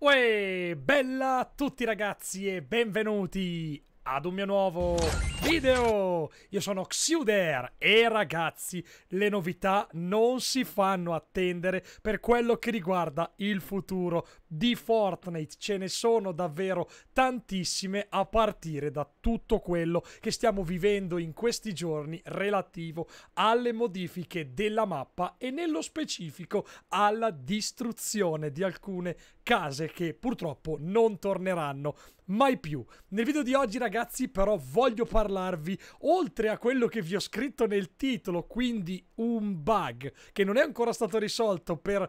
Uè, bella a tutti ragazzi e benvenuti ad un mio nuovo video! Io sono Xuder e ragazzi, le novità non si fanno attendere per quello che riguarda il futuro di Fortnite ce ne sono davvero tantissime a partire da tutto quello che stiamo vivendo in questi giorni relativo alle modifiche della mappa e nello specifico alla distruzione di alcune case che purtroppo non torneranno mai più. Nel video di oggi ragazzi però voglio parlarvi oltre a quello che vi ho scritto nel titolo, quindi un bug che non è ancora stato risolto per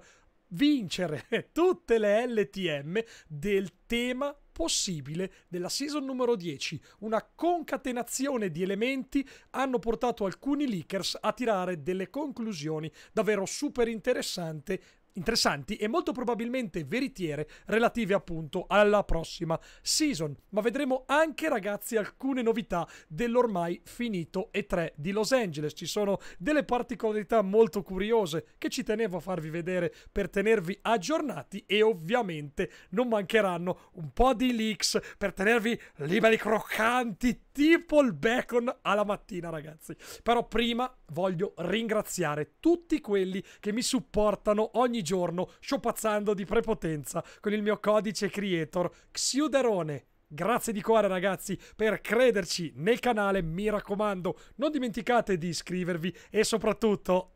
vincere tutte le LTM del tema possibile della season numero 10. Una concatenazione di elementi hanno portato alcuni leakers a tirare delle conclusioni davvero super interessanti interessanti e molto probabilmente veritiere relative appunto alla prossima season. Ma vedremo anche ragazzi alcune novità dell'ormai finito E3 di Los Angeles. Ci sono delle particolarità molto curiose che ci tenevo a farvi vedere per tenervi aggiornati e ovviamente non mancheranno un po' di leaks per tenervi liberi croccanti tipo il bacon alla mattina ragazzi. Però prima voglio ringraziare tutti quelli che mi supportano ogni giorno sciopazzando di prepotenza con il mio codice creator Xiuderone. Grazie di cuore ragazzi per crederci nel canale, mi raccomando non dimenticate di iscrivervi e soprattutto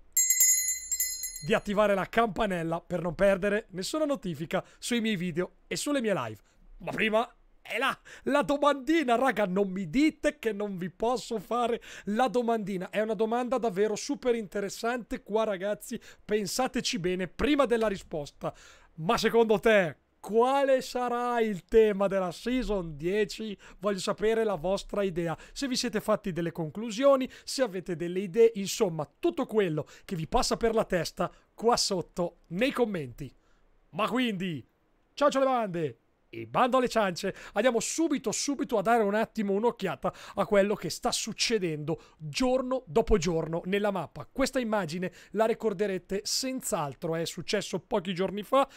di attivare la campanella per non perdere nessuna notifica sui miei video e sulle mie live. Ma prima è la, la domandina, raga, non mi dite che non vi posso fare la domandina. È una domanda davvero super interessante qua, ragazzi. Pensateci bene prima della risposta. Ma secondo te, quale sarà il tema della season 10? Voglio sapere la vostra idea. Se vi siete fatti delle conclusioni, se avete delle idee, insomma, tutto quello che vi passa per la testa qua sotto nei commenti. Ma quindi, ciao ciao le bande! E bando alle ciance, andiamo subito, subito a dare un attimo un'occhiata a quello che sta succedendo giorno dopo giorno nella mappa. Questa immagine la ricorderete senz'altro, è successo pochi giorni fa,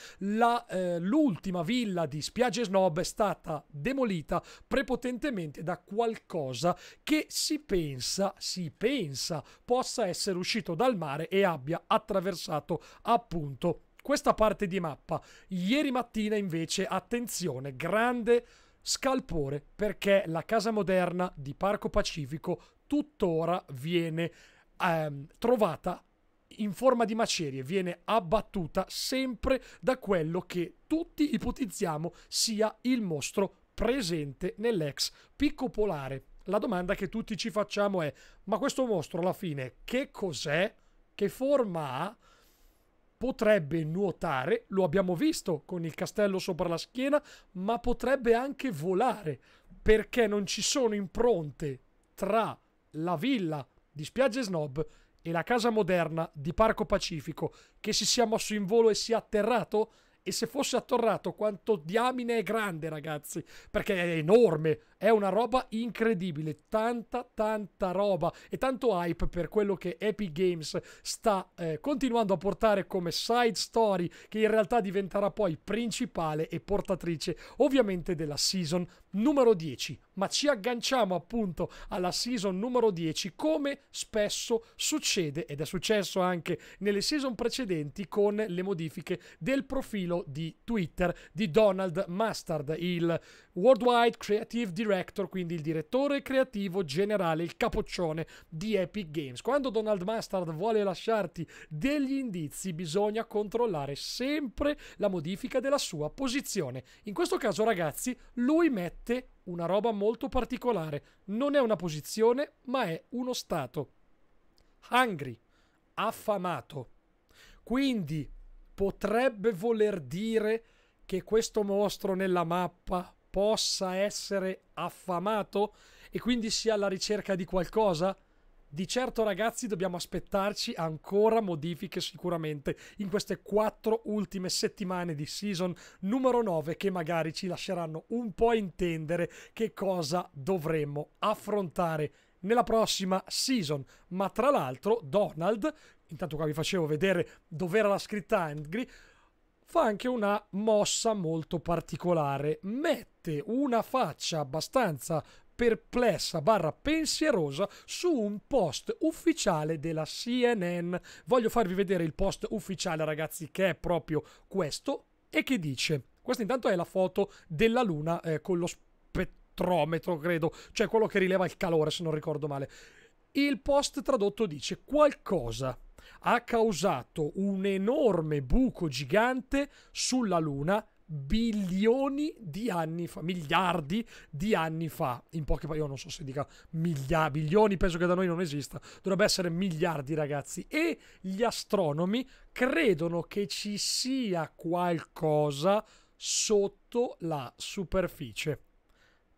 eh, l'ultima eh, villa di Spiagge Snob è stata demolita prepotentemente da qualcosa che si pensa, si pensa possa essere uscito dal mare e abbia attraversato appunto questa parte di mappa. Ieri mattina invece, attenzione, grande scalpore perché la casa moderna di Parco Pacifico tuttora viene ehm, trovata in forma di macerie viene abbattuta sempre da quello che tutti ipotizziamo sia il mostro presente nell'ex picco polare. La domanda che tutti ci facciamo è: ma questo mostro alla fine che cos'è? Che forma ha? potrebbe nuotare, lo abbiamo visto con il castello sopra la schiena, ma potrebbe anche volare, perché non ci sono impronte tra la villa di Spiagge Snob e la casa moderna di Parco Pacifico che si sia mosso in volo e sia atterrato? e se fosse attorrato quanto diamine è grande ragazzi perché è enorme è una roba incredibile tanta tanta roba e tanto hype per quello che Epic Games sta eh, continuando a portare come side story che in realtà diventerà poi principale e portatrice ovviamente della season numero 10 ma ci agganciamo appunto alla season numero 10 come spesso succede ed è successo anche nelle season precedenti con le modifiche del profilo quello di Twitter di Donald Mustard, il Worldwide Creative Director, quindi il direttore creativo generale, il capoccione di Epic Games. Quando Donald Mustard vuole lasciarti degli indizi, bisogna controllare sempre la modifica della sua posizione. In questo caso, ragazzi, lui mette una roba molto particolare. Non è una posizione, ma è uno stato. Hungry, affamato. Quindi potrebbe voler dire che questo mostro nella mappa possa essere affamato e quindi sia alla ricerca di qualcosa? Di certo ragazzi dobbiamo aspettarci ancora modifiche sicuramente in queste quattro ultime settimane di season numero 9 che magari ci lasceranno un po' intendere che cosa dovremmo affrontare nella prossima season. Ma tra l'altro Donald intanto qua vi facevo vedere dov'era la scritta Angry, fa anche una mossa molto particolare. Mette una faccia abbastanza perplessa barra pensierosa su un post ufficiale della CNN. Voglio farvi vedere il post ufficiale, ragazzi, che è proprio questo e che dice: Questa intanto è la foto della Luna eh, con lo spettrometro, credo, cioè quello che rileva il calore, se non ricordo male. Il post tradotto dice qualcosa ha causato un enorme buco gigante sulla Luna bilioni di anni fa, miliardi di anni fa. In poche parole, io non so se dica miliardi, bilioni, penso che da noi non esista, dovrebbe essere miliardi, ragazzi. E gli astronomi credono che ci sia qualcosa sotto la superficie.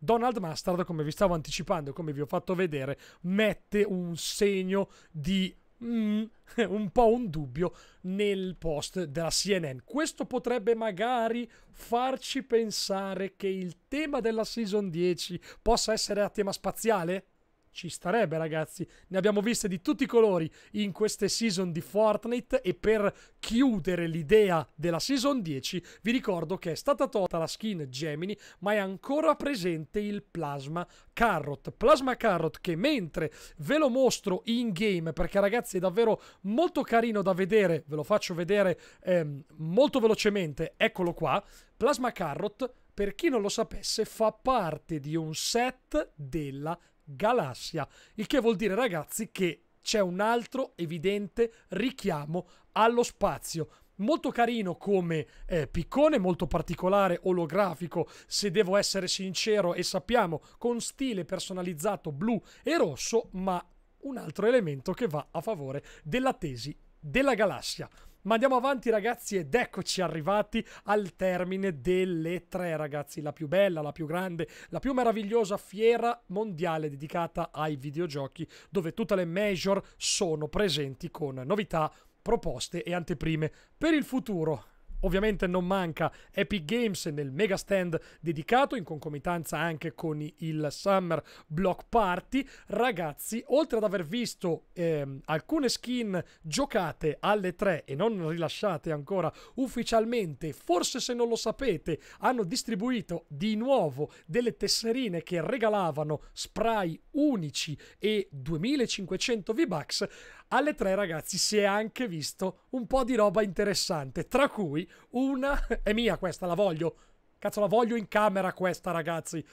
Donald Mustard, come vi stavo anticipando e come vi ho fatto vedere, mette un segno di mm, un po' un dubbio nel post della CNN. Questo potrebbe magari farci pensare che il tema della season 10 possa essere a tema spaziale? ci starebbe, ragazzi. Ne abbiamo viste di tutti i colori in queste season di Fortnite. E per chiudere l'idea della season 10, vi ricordo che è stata tolta la skin Gemini, ma è ancora presente il Plasma Carrot. Plasma Carrot che mentre ve lo mostro in game, perché ragazzi è davvero molto carino da vedere, ve lo faccio vedere ehm, molto velocemente, eccolo qua. Plasma Carrot, per chi non lo sapesse, fa parte di un set della galassia. Il che vuol dire, ragazzi, che c'è un altro evidente richiamo allo spazio. Molto carino come eh, piccone, molto particolare, olografico, se devo essere sincero, e sappiamo, con stile personalizzato blu e rosso, ma un altro elemento che va a favore della tesi della galassia. Ma andiamo avanti ragazzi ed eccoci arrivati al termine delle tre ragazzi, la più bella, la più grande, la più meravigliosa fiera mondiale dedicata ai videogiochi dove tutte le major sono presenti con novità, proposte e anteprime per il futuro. Ovviamente non manca Epic Games nel mega stand dedicato in concomitanza anche con il Summer Block Party. Ragazzi, oltre ad aver visto eh, alcune skin giocate alle 3 e non rilasciate ancora ufficialmente, forse se non lo sapete, hanno distribuito di nuovo delle tesserine che regalavano spray unici e 2500 V-Bucks alle tre ragazzi si è anche visto un po' di roba interessante, tra cui una... è mia questa, la voglio. Cazzo, la voglio in camera questa, ragazzi.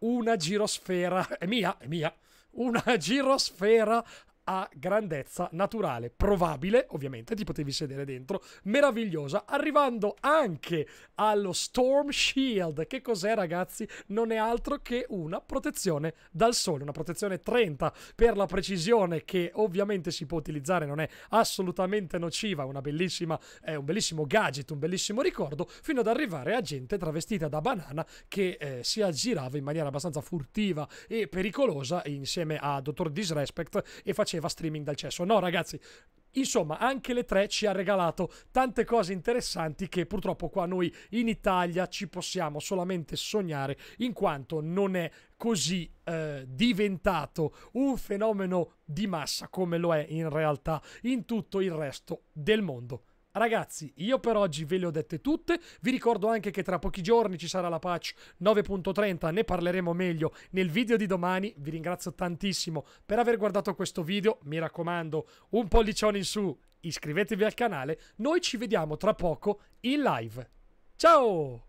Una girosfera... è mia, è mia. Una girosfera a grandezza naturale, probabile ovviamente ti potevi sedere dentro, meravigliosa, arrivando anche allo Storm Shield, che cos'è ragazzi? Non è altro che una protezione dal sole, una protezione 30 per la precisione che ovviamente si può utilizzare, non è assolutamente nociva, è eh, un bellissimo gadget, un bellissimo ricordo, fino ad arrivare a gente travestita da banana che eh, si aggirava in maniera abbastanza furtiva e pericolosa insieme a Dottor Disrespect e faceva faceva streaming dal cesso. No, ragazzi, Insomma, anche le tre ci ha regalato tante cose interessanti che purtroppo qua noi in Italia ci possiamo solamente sognare, in quanto non è così eh, diventato un fenomeno di massa come lo è in realtà in tutto il resto del mondo. Ragazzi, io per oggi ve le ho dette tutte, vi ricordo anche che tra pochi giorni ci sarà la patch 9.30, ne parleremo meglio nel video di domani, vi ringrazio tantissimo per aver guardato questo video, mi raccomando un pollicione in su, iscrivetevi al canale, noi ci vediamo tra poco in live. Ciao!